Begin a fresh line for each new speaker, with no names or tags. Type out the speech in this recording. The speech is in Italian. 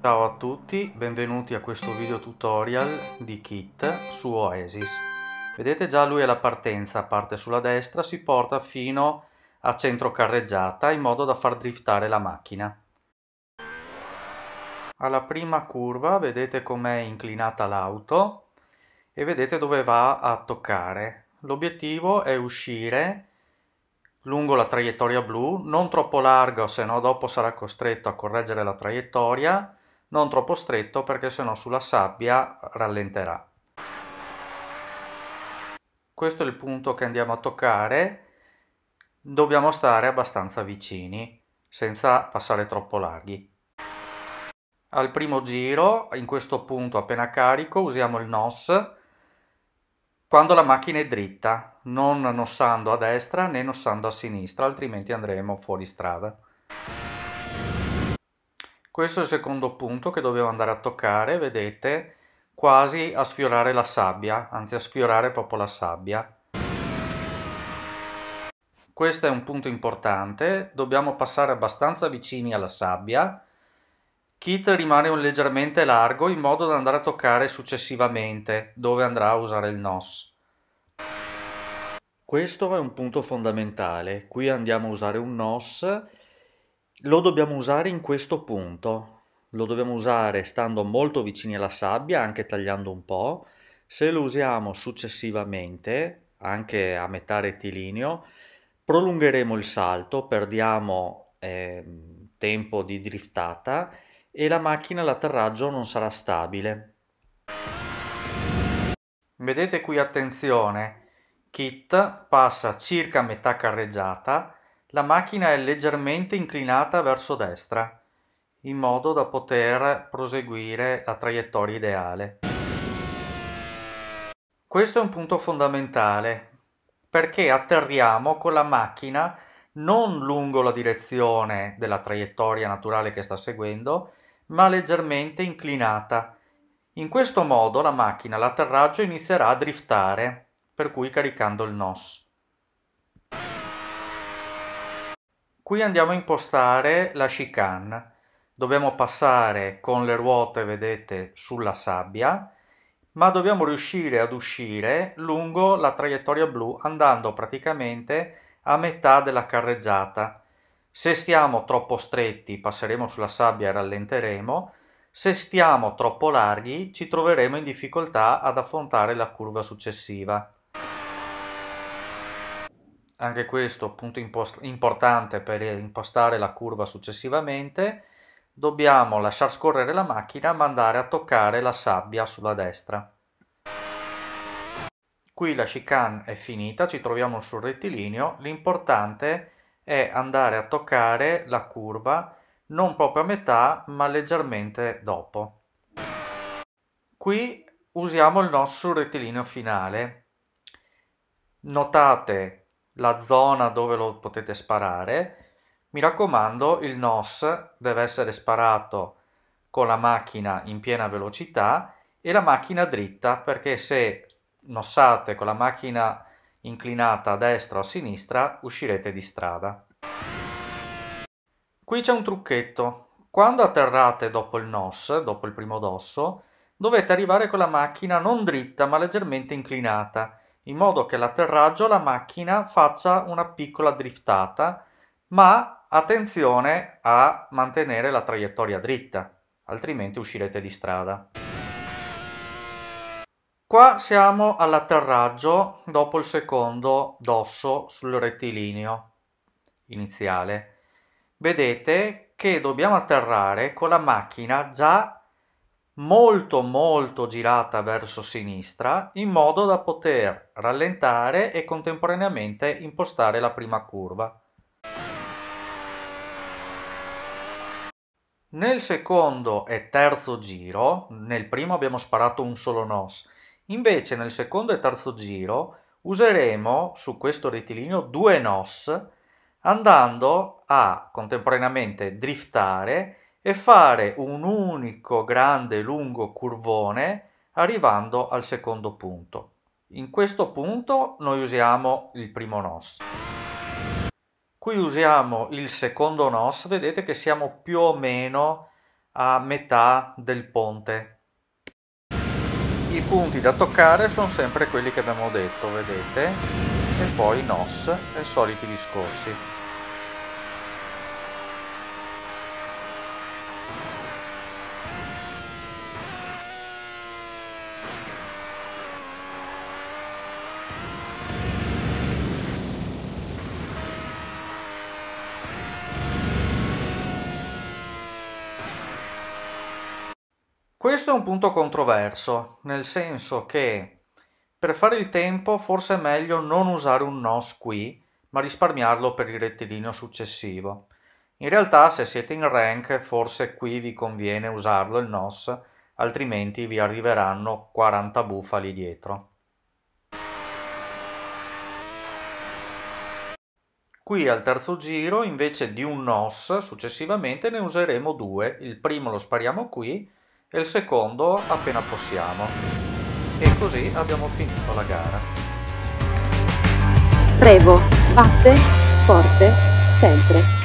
Ciao a tutti, benvenuti a questo video tutorial di Kit su Oasis. Vedete già lui è alla partenza, parte sulla destra, si porta fino a centro carreggiata in modo da far driftare la macchina. Alla prima curva vedete com'è inclinata l'auto e vedete dove va a toccare. L'obiettivo è uscire lungo la traiettoria blu, non troppo largo, se no dopo sarà costretto a correggere la traiettoria non troppo stretto perché sennò sulla sabbia rallenterà. Questo è il punto che andiamo a toccare, dobbiamo stare abbastanza vicini senza passare troppo larghi. Al primo giro, in questo punto appena carico, usiamo il NOS quando la macchina è dritta, non nossando a destra né nossando a sinistra, altrimenti andremo fuori strada. Questo è il secondo punto che dobbiamo andare a toccare, vedete, quasi a sfiorare la sabbia, anzi a sfiorare proprio la sabbia. Questo è un punto importante, dobbiamo passare abbastanza vicini alla sabbia. Kit rimane leggermente largo in modo da andare a toccare successivamente dove andrà a usare il NOS. Questo è un punto fondamentale, qui andiamo a usare un NOS lo dobbiamo usare in questo punto, lo dobbiamo usare stando molto vicini alla sabbia, anche tagliando un po', se lo usiamo successivamente, anche a metà rettilineo, prolungheremo il salto, perdiamo eh, tempo di driftata e la macchina l'atterraggio non sarà stabile. Vedete qui attenzione, Kit passa circa metà carreggiata la macchina è leggermente inclinata verso destra, in modo da poter proseguire la traiettoria ideale. Questo è un punto fondamentale, perché atterriamo con la macchina non lungo la direzione della traiettoria naturale che sta seguendo, ma leggermente inclinata. In questo modo la macchina l'atterraggio, inizierà a driftare, per cui caricando il NOS. Qui andiamo a impostare la chicane. Dobbiamo passare con le ruote, vedete, sulla sabbia, ma dobbiamo riuscire ad uscire lungo la traiettoria blu andando praticamente a metà della carreggiata. Se stiamo troppo stretti passeremo sulla sabbia e rallenteremo, se stiamo troppo larghi ci troveremo in difficoltà ad affrontare la curva successiva anche questo punto impost- importante per impostare la curva successivamente, dobbiamo lasciar scorrere la macchina ma andare a toccare la sabbia sulla destra. Qui la chicane è finita, ci troviamo sul rettilineo, l'importante è andare a toccare la curva non proprio a metà ma leggermente dopo. Qui usiamo il nostro rettilineo finale. Notate la zona dove lo potete sparare. Mi raccomando, il NOS deve essere sparato con la macchina in piena velocità e la macchina dritta perché se nossate con la macchina inclinata a destra o a sinistra uscirete di strada. Qui c'è un trucchetto. Quando atterrate dopo il NOS, dopo il primo dosso, dovete arrivare con la macchina non dritta ma leggermente inclinata in modo che l'atterraggio la macchina faccia una piccola driftata, ma attenzione a mantenere la traiettoria dritta, altrimenti uscirete di strada. Qua siamo all'atterraggio dopo il secondo dosso sul rettilineo iniziale. Vedete che dobbiamo atterrare con la macchina già molto molto girata verso sinistra in modo da poter rallentare e contemporaneamente impostare la prima curva. Nel secondo e terzo giro, nel primo abbiamo sparato un solo nos, invece nel secondo e terzo giro useremo su questo rettilineo due nos andando a contemporaneamente driftare e fare un unico grande lungo curvone arrivando al secondo punto. In questo punto noi usiamo il primo nos. Qui usiamo il secondo nos, vedete che siamo più o meno a metà del ponte. I punti da toccare sono sempre quelli che abbiamo detto, vedete? E poi nos e soliti discorsi. Questo è un punto controverso, nel senso che per fare il tempo forse è meglio non usare un NOS qui, ma risparmiarlo per il rettilineo successivo. In realtà se siete in rank forse qui vi conviene usarlo il NOS, altrimenti vi arriveranno 40 bufali dietro. Qui al terzo giro invece di un NOS successivamente ne useremo due, il primo lo spariamo qui e il secondo appena possiamo. E così abbiamo finito la gara. Prego, batte, forte, sempre.